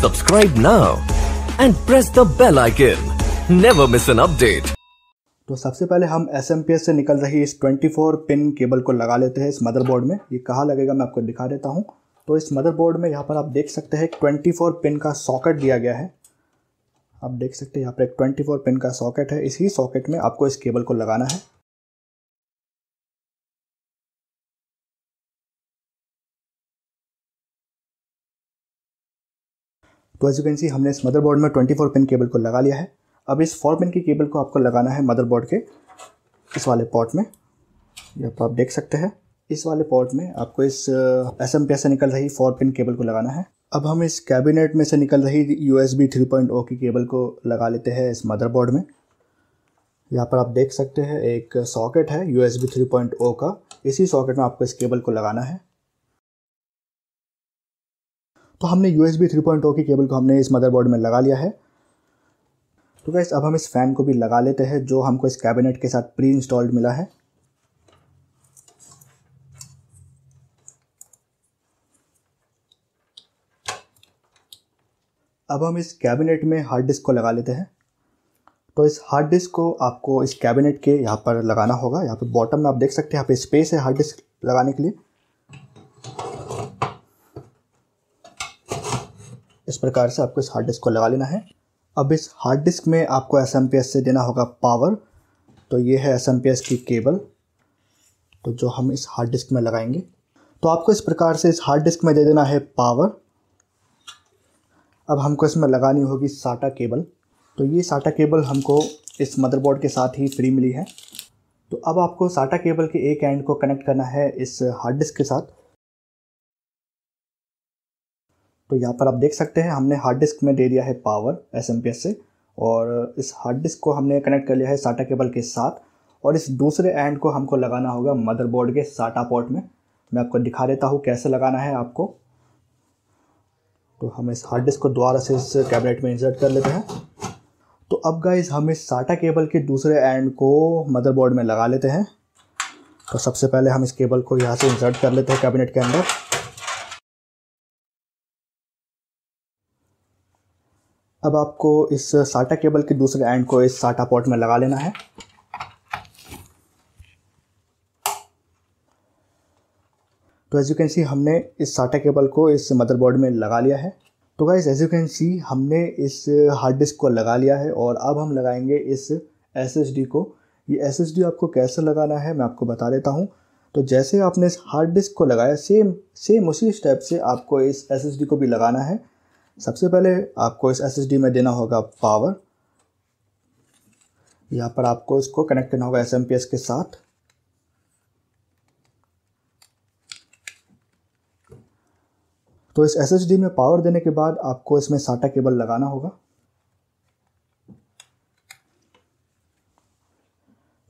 Subscribe now and press the bell icon. Never miss an update. तो सबसे पहले हम एस से निकल रही इस 24 पिन केबल को लगा लेते हैं इस मदरबोर्ड में ये कहाँ लगेगा मैं आपको दिखा देता हूँ तो इस मदरबोर्ड में यहाँ पर आप देख सकते हैं 24 पिन का सॉकेट दिया गया है आप देख सकते हैं यहाँ पर एक 24 पिन का सॉकेट है इसी सॉकेट में आपको इस केबल को लगाना है तो एज यू कैन सी हमने इस मदरबोर्ड में 24 पिन केबल को लगा लिया है अब इस 4 पिन की केबल को आपको लगाना है मदरबोर्ड के इस वाले पॉट में यह आप देख सकते हैं इस वाले पॉट में आपको इस एस uh, एम से निकल रही फोर पिन केबल को लगाना है अब हम इस कैबिनेट में से निकल रही U S B three point O की केबल को लगा लेते हैं इस मदरबोर्ड में यहाँ पर आप देख सकते हैं एक सॉकेट है U S B three point O का इसी सॉकेट में आपको इस केबल को लगाना है तो हमने यू एस थ्री पॉइंट की केबल को हमने इस मदरबोर्ड में लगा लिया है तो गैस अब हम इस फ़ैन को भी लगा लेते हैं जो हमको इस कैबिनेट के साथ प्री इंस्टॉल्ड मिला है अब हम इस कैबिनेट में हार्ड डिस्क को लगा लेते हैं तो इस हार्ड डिस्क को आपको इस कैबिनेट के यहाँ पर लगाना होगा यहाँ पर बॉटम में आप देख सकते हैं यहाँ पे स्पेस है हार्ड डिस्क लगाने के लिए इस प्रकार से आपको इस हार्ड डिस्क को लगा लेना है अब इस हार्ड डिस्क में आपको एस से देना होगा पावर तो ये है एस की केबल तो जो हम इस हार्ड डिस्क में लगाएंगे तो आपको इस प्रकार से इस हार्ड डिस्क में दे देना है पावर अब हमको इसमें लगानी होगी साटा केबल तो ये साटा केबल हमको इस मदरबोर्ड के साथ ही फ्री मिली है तो अब आपको साटा केबल के एक एंड को कनेक्ट करना है इस हार्ड डिस्क के साथ तो यहाँ पर आप देख सकते हैं हमने हार्ड डिस्क में दे दिया है पावर एस से और इस हार्ड डिस्क को हमने कनेक्ट कर लिया है साटा केबल के साथ और इस दूसरे एंड को हमको लगाना होगा मदरबोर्ड के साटा पोर्ट में मैं आपको दिखा देता हूँ कैसे लगाना है आपको तो हम इस हार्ड डिस्क को दोबारा से इस कैबिनेट में इंसर्ट कर लेते हैं तो अब गाइज हम इस साटा केबल के दूसरे एंड को मदरबोर्ड में लगा लेते हैं तो सबसे पहले हम इस केबल को यहाँ से इंसर्ट कर लेते हैं कैबिनेट के अंदर अब आपको इस साटा केबल के दूसरे एंड को इस साटा पॉट में लगा लेना है तो एज यू कैन सी हमने इस साटा केबल को इस मदरबोर्ड में लगा लिया है तो guys as you can see हमने इस हार्ड डिस्क को लगा लिया है और अब हम लगाएंगे इस एस को ये एस आपको कैसे लगाना है मैं आपको बता देता हूँ तो जैसे आपने इस हार्ड डिस्क को लगाया सेम सेम उसी स्टेप से आपको इस एस को भी लगाना है सबसे पहले आपको इस एस में देना होगा पावर यहाँ पर आपको इसको कनेक्ट करना होगा एस के साथ तो इस एस में पावर देने के बाद आपको इसमें साटा केबल लगाना होगा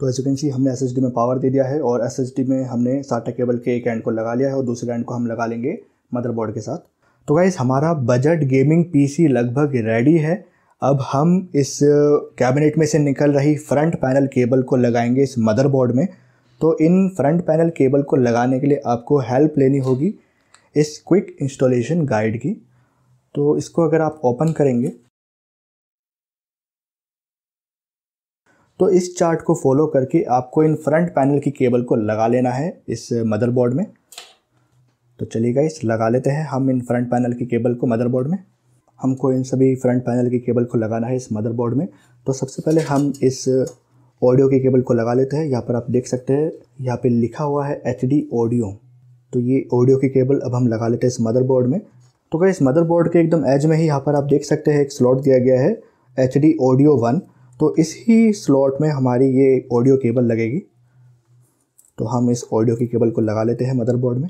तो एज यू सी हमने एस में पावर दे दिया है और एस में हमने साटा केबल के एक एंड को लगा लिया है और दूसरे एंड को हम लगा लेंगे मदरबोर्ड के साथ तो गाइज़ हमारा बजट गेमिंग पीसी लगभग रेडी है अब हम इस कैबिनेट uh, में से निकल रही फ्रंट पैनल केबल को लगाएंगे इस मदरबोर्ड में तो इन फ्रंट पैनल केबल को लगाने के लिए आपको हेल्प लेनी होगी इस क्विक इंस्टॉलेशन गाइड की तो इसको अगर आप ओपन करेंगे तो इस चार्ट को फॉलो करके आपको इन फ्रंट पैनल की केबल को लगा लेना है इस मदरबोर्ड uh, में तो चलिए गाइस लगा लेते हैं हम इन फ्रंट पैनल की केबल को मदरबोर्ड में हमको इन सभी फ्रंट पैनल की केबल को लगाना है इस मदरबोर्ड में तो सबसे पहले हम इस ऑडियो uh, की केबल को लगा लेते हैं यहाँ पर आप देख सकते हैं यहाँ पे लिखा हुआ है एच ऑडियो तो ये ऑडियो की केबल अब हम लगा लेते हैं इस मदरबोर्ड में तो क्या इस मदरबोर्ड के एकदम एज में ही यहाँ पर आप देख सकते हैं एक स्लॉट दिया गया है एच डी ऑडियो वन तो इस ही स्लॉट में हमारी ये ऑडियो केबल लगेगी तो हम इस ऑडियो की केबल को लगा लेते हैं मदरबोर्ड में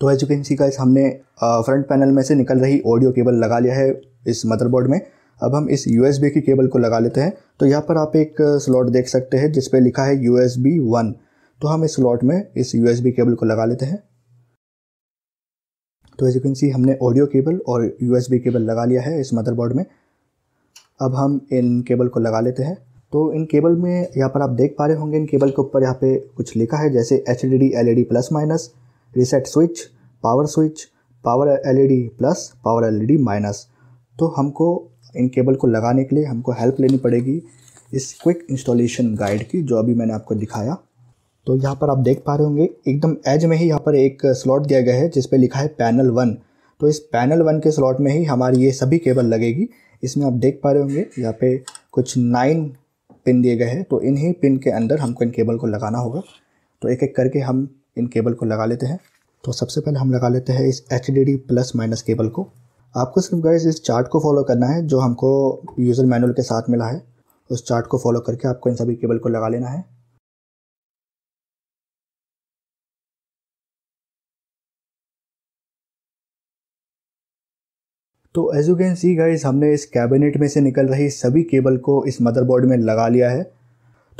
तो as you can see guys हमने फ्रंट पैनल में से निकल रही ऑडियो केबल लगा लिया है इस मदरबोर्ड में अब हम इस यू की केबल को लगा लेते हैं तो यहाँ पर आप एक स्लॉट देख सकते हैं जिसपे लिखा है यू एस बी वन तो हम इस स्लॉट में इस यू एस बी केबल को लगा लेते हैं तो एज यू कैन सी हमने ऑडियो केबल और यू एस बी केबल लगा लिया है इस मदरबोर्ड में अब हम इन केबल को लगा लेते हैं तो इन केबल में यहाँ पर आप देख पा रहे होंगे इन केबल के ऊपर यहाँ पे कुछ लिखा है जैसे H D D L E D plus minus reset switch power switch power LED plus power LED minus तो हमको इन केबल को लगाने के लिए हमको हेल्प लेनी पड़ेगी इस क्विक इंस्टॉलेशन गाइड की जो अभी मैंने आपको दिखाया तो यहाँ पर आप देख पा रहे होंगे एकदम एज में ही यहाँ पर एक स्लॉट दिया गया है जिस पर लिखा है पैनल वन तो इस पैनल वन के स्लॉट में ही हमारी ये सभी केबल लगेगी इसमें आप देख पा रहे होंगे यहाँ पे कुछ नाइन पिन दिए गए हैं तो इन्हीं पिन के अंदर हमको इन केबल को लगाना होगा तो एक एक करके हम इन केबल को लगा लेते हैं तो सबसे पहले हम लगा लेते हैं इस एच प्लस माइनस केबल को आपको सिर्फ गाइस इस चार्ट को फॉलो करना है जो हमको यूज़र मैनुअल के साथ मिला है उस चार्ट को फॉलो करके आपको इन सभी केबल को लगा लेना है तो as you can see guys हमने इस कैबिनेट में से निकल रही सभी केबल को इस मदरबोर्ड में लगा लिया है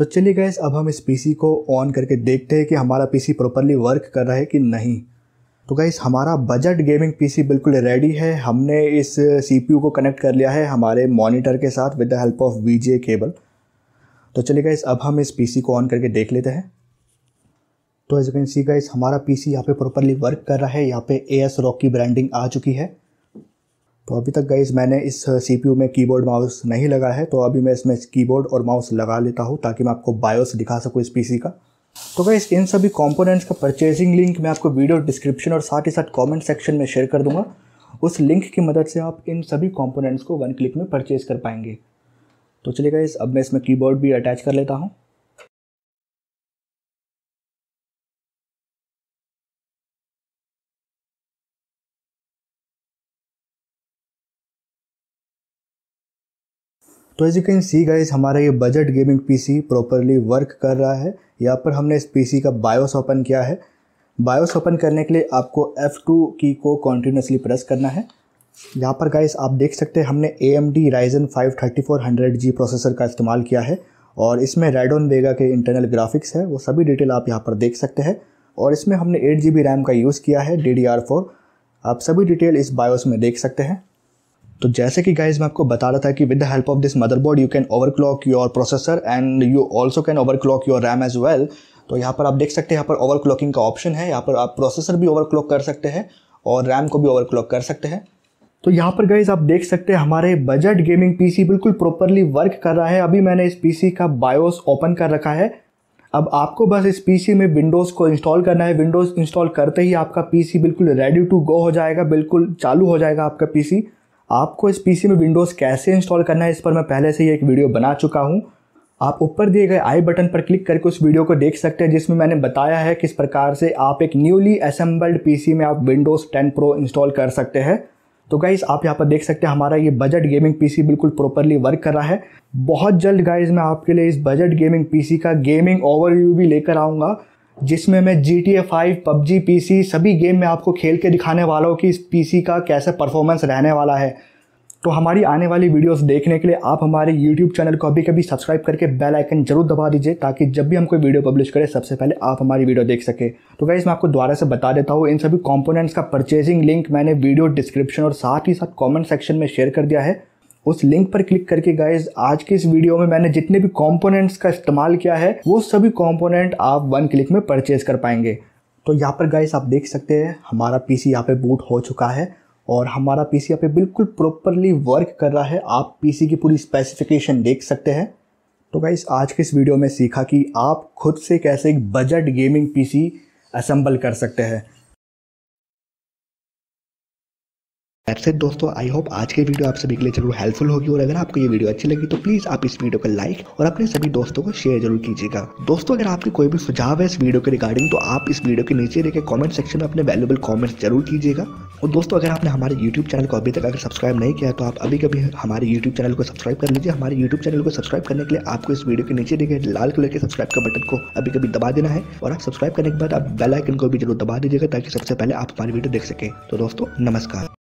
तो चलिए गैस अब हम इस पीसी को ऑन करके देखते हैं कि हमारा पीसी प्रॉपरली वर्क कर रहा है कि नहीं तो गैस हमारा बजट गेमिंग पीसी बिल्कुल रेडी है हमने इस सीपीयू को कनेक्ट कर लिया है हमारे मॉनिटर के साथ with the help of VGA cable तो चलिए गैस अब हम इस पीसी को ऑन करके देख लेते हैं तो एज कैन सी गैस हमारा पीसी यहाँ पर प्रॉपरली वर्क कर रहा है यहाँ पे ए एस रॉक की ब्रांडिंग आ चुकी है तो अभी तक गाइज मैंने इस सीपीयू uh, में कीबोर्ड माउस नहीं लगा है तो अभी मैं इसमें कीबोर्ड और माउस लगा लेता हूँ ताकि मैं आपको बायोस दिखा सकूँ इस पीसी का तो गाइज इन सभी कंपोनेंट्स का परचेजिंग लिंक मैं आपको वीडियो डिस्क्रिप्शन और साथ ही साथ कॉमेंट सेक्शन में शेयर कर दूंगा उस लिंक की मदद से आप इन सभी कॉम्पोनेंट्स को वन क्लिक में परचेज कर पाएंगे तो चलिए गाइज अब मैं इसमें कीबोर्ड भी अटैच कर लेता हूँ तो as you can see guys हमारा ये budget gaming PC properly work कर रहा है यहाँ पर हमने इस पीसी का बायोस ओपन किया है बायोस ओपन करने के लिए आपको F2 की को कॉन्टीन्यूसली प्रेस करना है यहाँ पर गाइस आप देख सकते हैं हमने A M D Ryzen five thirty four hundred G processor का इस्तेमाल किया है और इसमें रेडोन वेगा के इंटरनल ग्राफिक्स है वो सभी डिटेल आप यहाँ पर देख सकते हैं और इसमें हमने एट जी बी रैम का यूज़ किया है डी डी आर फोर आप सभी डिटेल इस बायोस में देख सकते हैं तो जैसे कि गाइज मैं आपको बता रहा था कि with the help of this motherboard you can overclock your processor and you also can overclock your RAM as well तो यहाँ पर आप देख सकते हैं यहाँ पर ओवरक्लॉकिंग का ऑप्शन है यहाँ पर आप प्रोसेसर भी ओवरक्लॉक कर सकते हैं और रैम को भी ओवरक्लॉक कर सकते हैं तो यहाँ पर गाइज आप देख सकते हैं हमारे बजट गेमिंग पीसी बिल्कुल प्रॉपरली वर्क कर रहा है अभी मैंने इस पीसी का बायोस ओपन कर रखा है अब आपको बस इस पीसी में विंडोज़ को इंस्टॉल करना है विंडोज़ इंस्टॉल करते ही आपका पीसी बिल्कुल रेडी टू गो हो जाएगा बिल्कुल चालू हो जाएगा आपका पीसी आपको इस पीसी में विंडोज़ कैसे इंस्टॉल करना है इस पर मैं पहले से ही एक वीडियो बना चुका हूँ आप ऊपर दिए गए आई बटन पर क्लिक करके उस वीडियो को देख सकते हैं जिसमें मैंने बताया है किस प्रकार से आप एक न्यूली असेंबल्ड पीसी में आप विंडोज़ 10 प्रो इंस्टॉल कर सकते हैं तो गाइज़ आप यहाँ पर देख सकते हैं हमारा ये बजट गेमिंग पीसी बिल्कुल प्रॉपरली वर्क कर रहा है बहुत जल्द गाइज़ मैं आपके लिए इस बजट गेमिंग पीसी का गेमिंग ओवरव्यू भी लेकर आऊँगा जिसमें मैं G T A five PUBG पी सभी गेम में आपको खेल के दिखाने वाला हूँ कि इस पी का कैसा परफॉर्मेंस रहने वाला है तो हमारी आने वाली वीडियोस देखने के लिए आप हमारे YouTube चैनल को अभी कभी सब्सक्राइब करके बेल आइकन जरूर दबा दीजिए ताकि जब भी हम कोई वीडियो पब्लिश करें सबसे पहले आप हमारी वीडियो देख सके तो गाइज़ मैं आपको दोबारा से बता देता हूँ इन सभी कंपोनेंट्स का परचेजिंग लिंक मैंने वीडियो डिस्क्रिप्शन और साथ ही साथ कमेंट सेक्शन में शेयर कर दिया है उस लिंक पर क्लिक करके गाइज आज के इस वीडियो में मैंने जितने भी कॉम्पोनेंट्स का इस्तेमाल किया है वो सभी कॉम्पोनेंट आप वन क्लिक में परचेज कर पाएंगे तो यहाँ पर गाइज आप देख सकते हैं हमारा पी सी यहाँ पर बूट हो चुका है और हमारा पी सी यहाँ पर बिल्कुल प्रॉपरली वर्क कर रहा है आप पी सी की पूरी स्पेसिफिकेशन देख सकते हैं तो गाइज आज के इस वीडियो में सीखा कि आप खुद से कैसे एक budget gaming P C assemble कर सकते हैं दैट्स इट दोस्तों आई होप आज के वीडियो आप सभी के लिए जरूर हेल्पफुल होगी और अगर आपको ये वीडियो अच्छी लगी तो प्लीज़ आप इस वीडियो को लाइक और अपने सभी दोस्तों को शेयर जरूर कीजिएगा दोस्तों अगर आपके कोई भी सुझाव है इस वीडियो के रिगार्डिंग तो आप इस वीडियो के नीचे लेके कॉमेंट सेक्शन में अपने वैल्यूबल कॉमेंट्स जरूर कीजिएगा और दोस्तों अगर आपने हमारे यूट्यूब चैनल को अभी तक अगर सब्सक्राइब नहीं किया तो आप अभी कभी हमारे यूट्यूब चैनल को सब्सक्राइब कर लीजिए हमारे यूट्यूब चैनल को सब्सक्राइब करने के लिए आपको इस वीडियो के नीचे देखे लाल कलर के सब्सक्राइब का बटन को अभी कभी दबा देना है और आप सब्सक्राइब करने के बाद आप बेल आइकन को भी जरूर दबा दीजिएगा ताकि सबसे पहले आप हमारी वीडियो देख सके तो दोस्तों नमस्कार